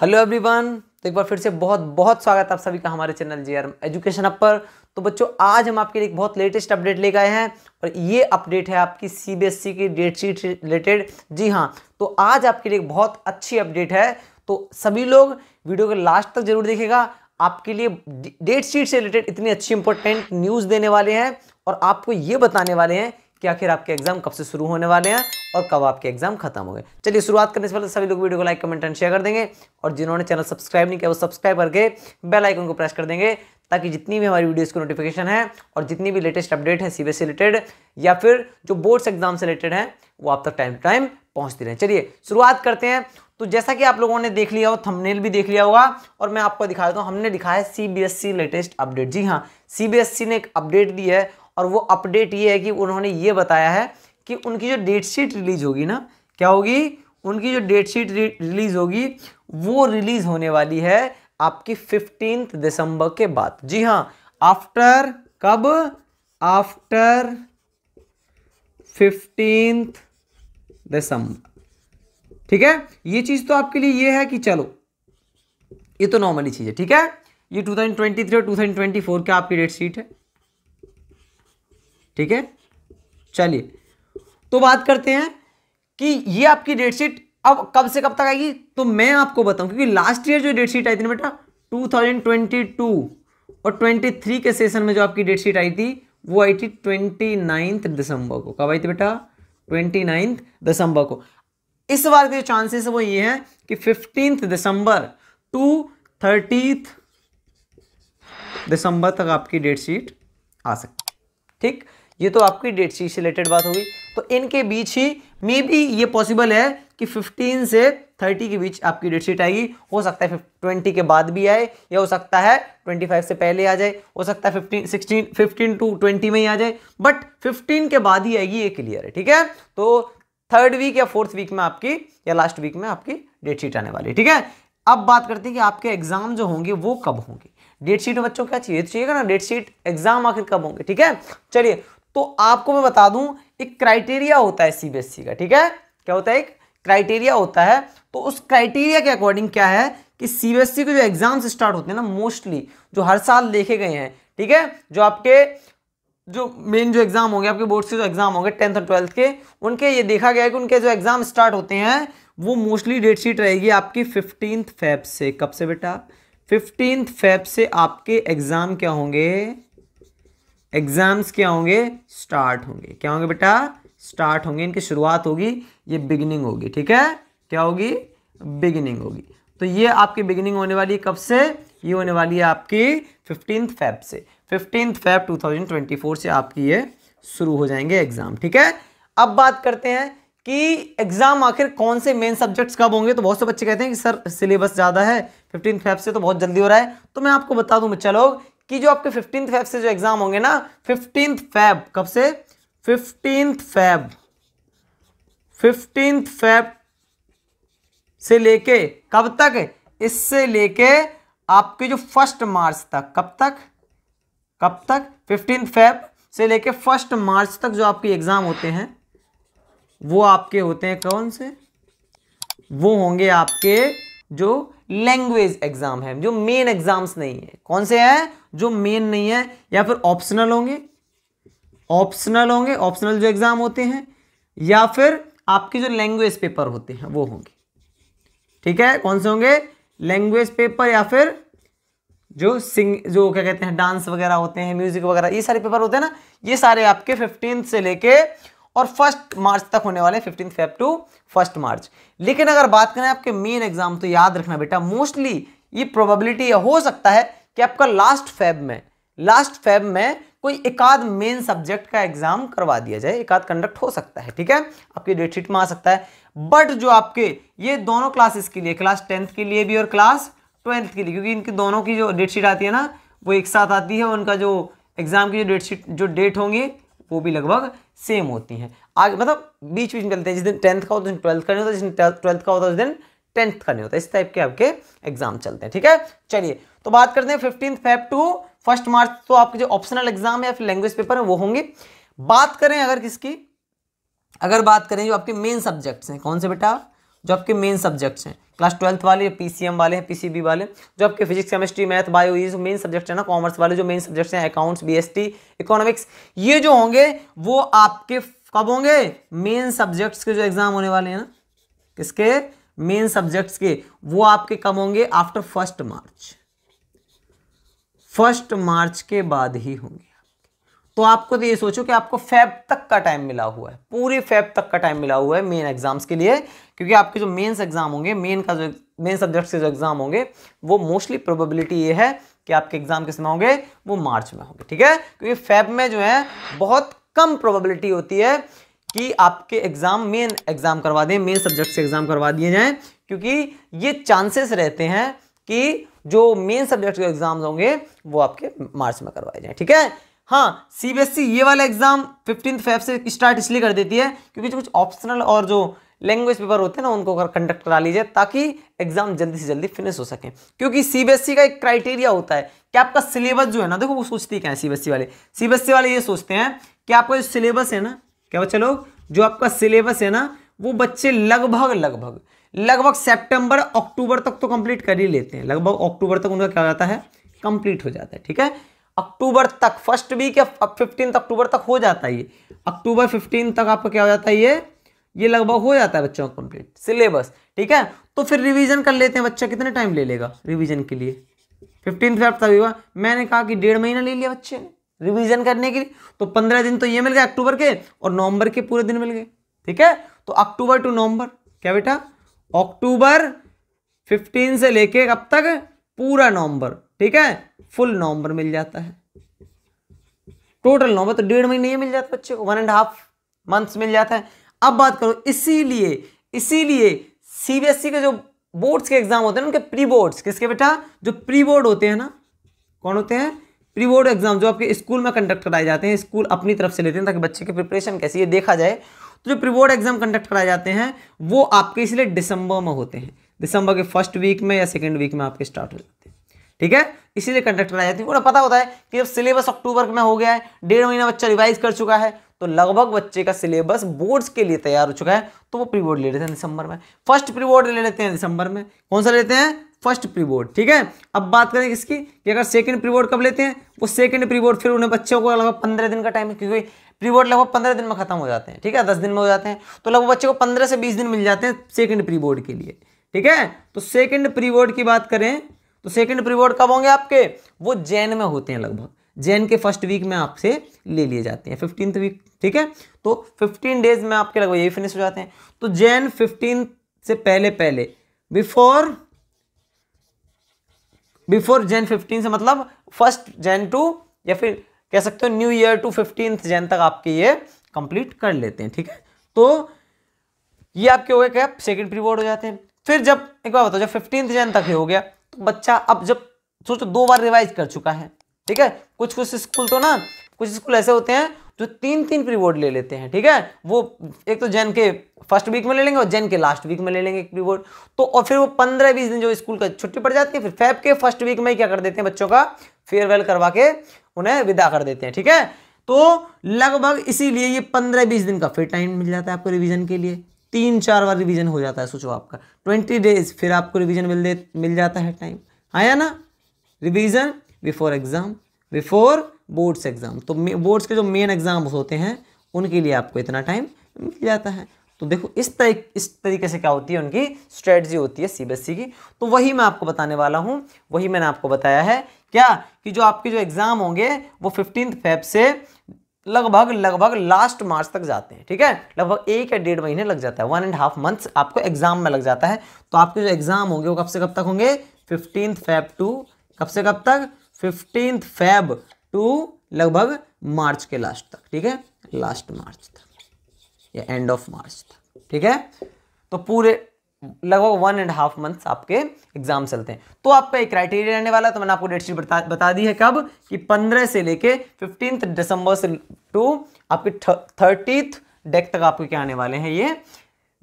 hello everyone तो एक बार फिर से बहुत बहुत स्वागत आप सभी का हमारे channel G R education up पर तो बच्चों आज हम आपके लिए एक बहुत लेटेस्ट अपडेट लेकर आए हैं और ये अपडेट है आपकी सीबीएसई e की डेट शीट रिलेटेड जी हाँ तो आज आपके लिए एक बहुत अच्छी अपडेट है तो सभी लोग वीडियो के लास्ट तक जरूर देखेगा आपके लिए डेट शीट से रिलेटेड इतनी अच्छी इंपॉर्टेंट न्यूज़ देने वाले हैं और आपको ये बताने वाले हैं कि आखिर आपके एग्जाम कब से शुरू होने वाले हैं और कब आपके एग्जाम खत्म हो गए चलिए शुरुआत करने से पहले सभी लोग वीडियो को लाइक कमेंट एंड शेयर कर देंगे और जिन्होंने चैनल सब्सक्राइब नहीं किया वो सब्सक्राइब करके बेल आइकन को प्रेस कर देंगे ताकि जितनी भी हमारी वीडियोस की नोटिफिकेशन है और जितनी भी लेटेस्ट अपडेट है सी से रिलेटेड या फिर जो बोर्ड्स एग्जाम से रिलेटेड हैं वो आप तक टाइम टू टाइम पहुँचती रहे चलिए शुरुआत करते हैं तो जैसा कि आप लोगों ने देख लिया हो थंबनेल भी देख लिया होगा और मैं आपको दिखा देता हूँ हमने दिखा है सी लेटेस्ट अपडेट जी हाँ सी e ने एक अपडेट दी है और वो अपडेट ये है कि उन्होंने ये बताया है कि उनकी जो डेट शीट रिलीज़ होगी ना क्या होगी उनकी जो डेट शीट रिलीज़ होगी वो रिलीज़ होने वाली है आपकी फिफ्टीन दिसंबर के बाद जी हाँ आफ्टर कब आफ्टर फिफ्टीन दिसंबर ठीक है ये चीज़ तो आपके लिए ये है कि चलो ये तो नॉर्मली चीज़ है ठीक है ये 2023 और 2024 का आपकी डेट शीट है ठीक है चलिए तो बात करते हैं कि ये आपकी डेट शीट अब कब से कब तक आएगी तो मैं आपको बताऊं क्योंकि लास्ट ईयर जो डेट शीट आई थी ना बेटा 2022 और 23 के सेशन में जो आपकी डेट शीट आई थी वो आई थी ट्वेंटी नाइन्थ दिसंबर को कब आई थी बेटा ट्वेंटी नाइन्थ दिसंबर को इस बार के जो चांसेस वो ये हैं कि fifteenth December to thirtieth December तक आपकी डेट शीट आ सकती ठीक ये तो आपकी डेट सी से रिलेटेड बात होगी तो इनके बीच ही मे बी ये पॉसिबल है कि 15 से 30 के बीच आपकी डेट शीट आएगी हो सकता है 20 के बाद भी आए या हो सकता है 25 से पहले आ जाए हो सकता है 15 16 15 टू 20 में ही आ जाए बट 15 के बाद ही आएगी ये क्लियर है ठीक है तो थर्ड वीक या फोर्थ वीक में आपकी या लास्ट वीक में आपकी डेट शीट आने वाली ठीक है अब बात करते हैं कि आपके एग्जाम जो होंगे वो कब होंगे डेट शीट में बच्चों क्या चाहिए तो चाहिएगा ना डेट शीट एग्जाम आखिर कब होंगे ठीक है चलिए तो आपको मैं बता दूं एक क्राइटेरिया होता है सीबीएसई e का ठीक है क्या होता है एक क्राइटेरिया होता है तो उस क्राइटेरिया के अकॉर्डिंग क्या है कि सीबीएसई e के जो एग्जाम्स स्टार्ट होते हैं ना मोस्टली जो हर साल लेखे गए हैं ठीक है जो आपके जो मेन जो एग्जाम होंगे आपके बोर्ड से जो एग्जाम होंगे टेंथ और ट्वेल्थ के उनके ये देखा गया है कि उनके जो एग्जाम स्टार्ट होते हैं वो मोस्टली डेट शीट रहेगी आपकी फिफ्टींथ फेब से कब से बेटा फिफ्टींथ फेब से आपके एग्जाम क्या होंगे एग्जाम्स क्या होंगे स्टार्ट होंगे क्या होंगे बेटा स्टार्ट होंगे इनकी शुरुआत होगी ये बिगिनिंग होगी ठीक है क्या होगी बिगिनिंग होगी तो ये आपकी बिगिनिंग होने वाली है कब से ये होने वाली है आपकी फिफ्टीन फेब से फिफ्टीन ट्वेंटी 2024 से आपकी ये शुरू हो जाएंगे एग्जाम ठीक है अब बात करते हैं कि एग्जाम आखिर कौन से मेन सब्जेक्ट्स कब होंगे तो बहुत से बच्चे कहते हैं कि सर सिलेबस ज़्यादा है फिफ्टीन फेब से तो बहुत जल्दी हो रहा है तो मैं आपको बता दूं बच्चा लोग कि जो आपके फिफ्टींथ फेब से जो एग्जाम होंगे ना फिफ्टीन फेब कब से फिफ्टीन फेब फिफ्टीन फेब से लेके कब तक इससे लेके आपके जो फर्स्ट मार्च तक कब तक कब तक फिफ्टीन फेब से लेके फर्स्ट मार्च तक जो आपके एग्ज़ाम होते हैं वो आपके होते हैं कौन से वो होंगे आपके जो लैंग्वेज एग्जाम है जो मेन एग्जाम्स नहीं है कौन से हैं जो मेन नहीं है या फिर ऑप्शनल होंगे ऑप्शनल होंगे ऑप्शनल जो एग्जाम होते हैं या फिर आपके जो लैंग्वेज पेपर होते हैं वो होंगे ठीक है कौन से होंगे लैंग्वेज पेपर या फिर जो सिंग जो क्या कहते हैं डांस वगैरह होते हैं म्यूजिक वगैरह ये सारे पेपर होते हैं ना ये सारे आपके फिफ्टीन से लेके और फर्स्ट मार्च तक होने वाले fifteen Feb to first March लेकिन अगर बात करें आपके मेन एग्जाम तो याद रखना बेटा मोस्टली ये प्रोबेबिलिटी हो सकता है कि आपका लास्ट फेब में लास्ट फेब में कोई एकाद मेन सब्जेक्ट का एग्जाम करवा दिया जाए एकाद कंडक्ट हो सकता है ठीक है आपकी डेट शीट में आ सकता है बट जो आपके ये दोनों क्लासेस के लिए क्लास टेंथ के लिए भी और क्लास ट्वेल्थ के लिए क्योंकि इनकी दोनों की जो डेट शीट आती है ना वो एक साथ आती है उनका जो एग्जाम की जो डेट शीट जो डेट होंगी वो भी लगभग सेम होती हैं आगे मतलब बीच बीच में चलते हैं जिस दिन टेंथ का होता है ट्वेल्थ का नहीं होता जिस दिन ट्वेल्थ का होता है उस दिन टेंथ का नहीं होता इस टाइप के आपके एग्जाम चलते हैं ठीक है चलिए तो बात करते हैं fifteen Feb to first March तो आपके जो ऑप्शनल एग्जाम है या फिर लैंग्वेज पेपर है वो होंगे बात करें अगर किसकी अगर बात करें जो आपके मेन सब्जेक्ट्स हैं कौन से बेटा जो आपके मेन सब्जेक्ट्स हैं क्लास ट्वेल्थ वाले पीसीएम वाले हैं पीसीबी वाले जो आपके फिजिक्स केमिस्ट्री मैथ बायो ये जो मेन सब्जेक्ट है ना कॉमर्स वाले जो मेन सब्जेक्ट्स हैं अकाउंट्स बीएसटी इकोनॉमिक्स ये जो होंगे वो आपके कब होंगे मेन सब्जेक्ट्स के जो एग्जाम होने वाले हैं ना किसके मेन सब्जेक्ट्स के वो आपके कब होंगे after first March first March के बाद ही होंगे तो आपको तो ये सोचो कि आपको फैब तक का टाइम मिला हुआ है पूरे फैब तक का टाइम मिला हुआ है मेन एग्जाम्स के लिए क्योंकि आपके जो मेन्स एग्जाम होंगे मेन का जो मेन सब्जेक्ट्स के जो एग्जाम होंगे वो मोस्टली प्रोबेबिलिटी ये है कि आपके एग्जाम किस में होंगे वो मार्च में होंगे ठीक है क्योंकि फैब में जो है बहुत कम प्रोबेबिलिटी होती है कि आपके एग्जाम मेन एग्जाम करवा दें मेन सब्जेक्ट्स के एग्जाम करवा दिए जाएं क्योंकि ये चांसेस रहते हैं कि जो मेन सब्जेक्ट के एग्जाम्स होंगे वो आपके मार्च में करवाए जाएं ठीक है हाँ सीबीएसई e ये वाला एग्जाम फिफ्टीन फेब से स्टार्ट इसलिए कर देती है क्योंकि जो कुछ ऑप्शनल और जो लैंग्वेज पेपर होते हैं ना उनको अगर कंडक्ट करा लीजिए ताकि एग्जाम जल्दी से जल्दी फिनिश हो सके क्योंकि सीबीएसई e का एक क्राइटेरिया होता है कि आपका सिलेबस जो है ना देखो वो सोचती क्या है सीबीएसई e वाले सीबीएसई वाले ये सोचते हैं कि आपका जो सिलेबस है ना क्या बच्चे लोग जो आपका सिलेबस है ना वो बच्चे लगभग लगभग लगभग सेप्टेम्बर अक्टूबर तक तो कंप्लीट कर ही लेते हैं लगभग अक्टूबर तक उनका क्या हो जाता है कंप्लीट हो जाता है ठीक है अक्टूबर तक फर्स्ट वीक या फिफ्टीन अक्टूबर तक हो जाता है ये अक्टूबर फिफ्टीन तक आपका क्या हो जाता है ये ये लगभग हो जाता है बच्चों का कंप्लीट सिलेबस ठीक है तो फिर रिवीजन कर लेते हैं बच्चा कितने टाइम ले लेगा रिवीजन के लिए फिफ्टीन फेफ तक हुआ मैंने कहा कि डेढ़ महीना ले लिया बच्चे ने रिवीजन करने के लिए तो पंद्रह दिन तो ये मिल गए अक्टूबर के और नवंबर के पूरे दिन मिल गए ठीक है तो अक्टूबर टू नवंबर क्या बेटा अक्टूबर फिफ्टीन से लेके कब तक पूरा नवंबर ठीक है फुल नवंबर मिल जाता है टोटल नवंबर तो डेढ़ महीने ही मिल जाता है बच्चे को वन एंड हाफ मंथ्स मिल जाता है अब बात करो इसीलिए इसीलिए सीबीएसई e के जो बोर्ड्स के एग्जाम होते हैं उनके प्री बोर्ड्स किसके बेटा जो प्री बोर्ड होते हैं ना कौन होते हैं प्री बोर्ड एग्जाम जो आपके स्कूल में कंडक्ट कराए जाते हैं स्कूल अपनी तरफ से लेते हैं ताकि बच्चे की प्रिपरेशन कैसी है देखा जाए तो जो प्री बोर्ड एग्जाम कंडक्ट कराए जाते हैं वो आपके इसलिए दिसंबर में होते हैं दिसंबर के फर्स्ट वीक में या सेकेंड वीक में आपके स्टार्ट हो जाते हैं ठीक है इसीलिए कंडक्ट कराई जाती है उन्हें पता होता है कि जब सिलेबस अक्टूबर में हो गया है डेढ़ महीना बच्चा रिवाइज कर चुका है तो लगभग बच्चे का सिलेबस बोर्ड्स के लिए तैयार हो चुका है तो वो प्री बोर्ड ले लेते हैं दिसंबर में फर्स्ट प्री बोर्ड ले लेते हैं दिसंबर में कौन सा लेते हैं फर्स्ट प्री बोर्ड ठीक है अब बात करें किसकी कि अगर सेकंड प्री बोर्ड कब लेते हैं वो सेकंड प्री बोर्ड फिर उन्हें बच्चों को लगभग पंद्रह दिन का टाइम क्योंकि प्री बोर्ड लगभग पंद्रह दिन में खत्म हो जाते हैं ठीक है दस दिन में हो जाते हैं तो लगभग बच्चे को पंद्रह से बीस दिन मिल जाते हैं सेकंड प्री बोर्ड के लिए ठीक है तो सेकंड प्रीवर्ड की बात करें तो सेकंड प्रीवर्ड कब होंगे आपके वो जैन में होते हैं लगभग जैन के फर्स्ट वीक में आपसे ले लिए जाते हैं फिफ्टीन वीक ठीक है तो फिफ्टीन डेज में आपके लगभग यही फिनिश हो जाते हैं तो जैन फिफ्टीन से पहले पहले बिफोर बिफोर जैन फिफ्टीन से मतलब फर्स्ट जैन टू या फिर कह सकते हो new year to fifteen Jan तक आपके ये कंप्लीट कर लेते हैं ठीक है तो ये आपके हो गए क्या सेकेंड प्रीवोर्ड हो जाते हैं फिर जब एक बार बताओ जब फिफ्टींथ जैन तक हो गया तो बच्चा अब जब सोचो दो बार रिवाइज कर चुका है ठीक है कुछ कुछ स्कूल तो ना कुछ स्कूल ऐसे होते हैं जो तीन तीन प्रीवोर्ड ले लेते हैं ठीक है वो एक तो जैन के फर्स्ट वीक में ले लेंगे और जैन के लास्ट वीक में ले लेंगे एक प्रीवोर्ड तो और फिर वो पंद्रह बीस दिन जो स्कूल का छुट्टी पड़ जाती है फिर फैब के फर्स्ट वीक में ही क्या कर देते हैं बच्चों का फेयरवेल करवा के उन्हें विदा कर देते हैं ठीक है तो लगभग इसीलिए ये पंद्रह बीस दिन का फिर टाइम मिल जाता है आपको रिविजन के लिए तीन चार बार रिवीजन हो जाता है सोचो आपका ट्वेंटी डेज फिर आपको रिवीजन मिल दे मिल जाता है टाइम आया ना revision before exam before boards exam तो बोर्ड्स के जो मेन एग्ज़ाम्स होते हैं उनके लिए आपको इतना टाइम मिल जाता है तो देखो इस तरह इस तरीके से क्या होती है उनकी स्ट्रेटजी होती है सीबीएसई e की तो वही मैं आपको बताने वाला हूँ वही मैंने आपको बताया है क्या कि जो आपके जो एग्ज़ाम होंगे वो फिफ्टीन फेब से लगभग लगभग लास्ट मार्च तक जाते हैं ठीक है लगभग एक या डेढ़ महीने लग जाता है वन एंड हाफ मंथ्स आपको एग्जाम में लग जाता है तो आपके जो एग्जाम होंगे वो कब से कब तक होंगे फिफ्टींथ फैब टू कब से कब तक फिफ्टींथ फैब टू लगभग मार्च के लास्ट तक ठीक है लास्ट मार्च तक या एंड ऑफ मार्च तक ठीक है तो पूरे लगभग वन एंड हाफ मंथ्स आपके एग्जाम चलते हैं तो आपका एक क्राइटेरिया रहने वाला तो मैंने आपको डेटशीट बता बता दी है कब कि पंद्रह से लेके फिफ्टीन दिसंबर से टू आपके थर्टीथ डेक तक आपके क्या आने वाले हैं ये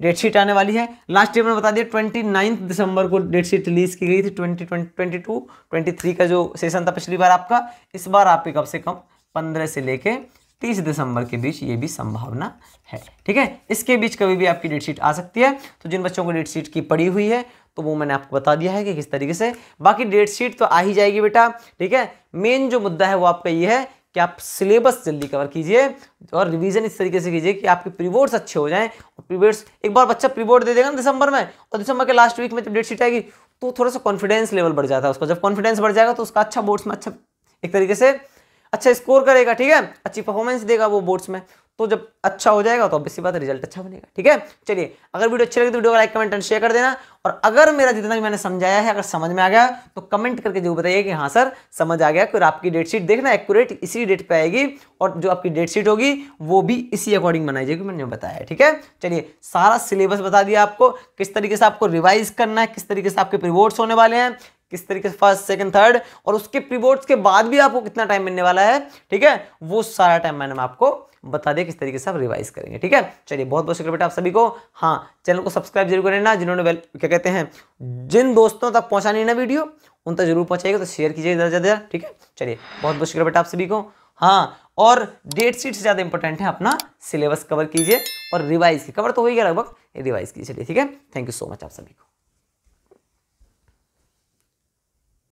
डेटशीट आने वाली है लास्ट ईयर मैंने बता दिया ट्वेंटी नाइन्थ दिसंबर को डेटशीट रिलीज की गई थी twenty twenty two twenty three का जो सेशन था पिछली बार आपका इस बार आपके कब से कम पंद्रह से लेके तीस दिसंबर के बीच ये भी संभावना है ठीक है इसके बीच कभी भी आपकी डेटशीट आ सकती है तो जिन बच्चों को डेटशीट की पड़ी हुई है तो वो मैंने आपको बता दिया है कि किस तरीके से बाकी डेटशीट तो आ ही जाएगी बेटा ठीक है मेन जो मुद्दा है वो आपका ये है कि आप सिलेबस जल्दी कवर कीजिए और रिवीजन इस तरीके से कीजिए कि आपके प्रीबोर्ड्स अच्छे हो जाएं और प्रीबोर्ड्स एक बार बच्चा प्रीबोर्ड दे देगा ना दिसंबर में और दिसंबर के लास्ट वीक में जब डेटशीट आएगी तो थोड़ा सा कॉन्फिडेंस लेवल बढ़ जाता है उसका जब कॉन्फिडेंस बढ़ जाएगा तो उसका अच्छा बोर्ड्स में अच्छा एक तरीके से अच्छा स्कोर करेगा ठीक है अच्छी परफॉर्मेंस देगा वो बोर्ड्स में तो जब अच्छा हो जाएगा तो ऑब्वियसली बात रिजल्ट अच्छा बनेगा ठीक है चलिए अगर वीडियो अच्छी लगी तो वीडियो को लाइक कमेंट एंड शेयर कर देना और अगर मेरा जितना भी मैंने समझाया है अगर समझ में आ गया तो कमेंट करके जरूर बताइए कि हाँ सर समझ आ गया फिर आपकी डेट शीट देखना एक्यूरेट इसी डेट पर आएगी और जो आपकी डेट शीट होगी वो भी इसी अकॉर्डिंग बनाई जाएगी मैंने बताया ठीक है चलिए सारा सिलेबस बता दिया आपको किस तरीके से आपको रिवाइज करना है किस तरीके से आपके प्रिवोर्ट्स होने वाले हैं किस तरीके से फर्स्ट सेकंड थर्ड और उसके प्रीबोर्ड्स के बाद भी आपको कितना टाइम मिलने वाला है ठीक है वो सारा टाइम मैंने आपको बता दिया किस तरीके से आप रिवाइज करेंगे ठीक है चलिए बहुत बहुत शुक्रिया बेटा आप सभी को हाँ चैनल को सब्सक्राइब जरूर करें ना जिन्होंने क्या कहते हैं जिन दोस्तों तक पहुँचानी ना वीडियो उन तक जरूर पहुँचाएगा तो शेयर कीजिए इधर ज़्यादा ठीक है चलिए बहुत बहुत शुक्रिया बेटा आप सभी को हाँ और डेट शीट से ज़्यादा इंपॉर्टेंट है अपना सिलेबस कवर कीजिए और रिवाइज कवर तो हो ही गया लगभग रिवाइज कीजिए चलिए ठीक है थैंक यू सो मच आप सभी को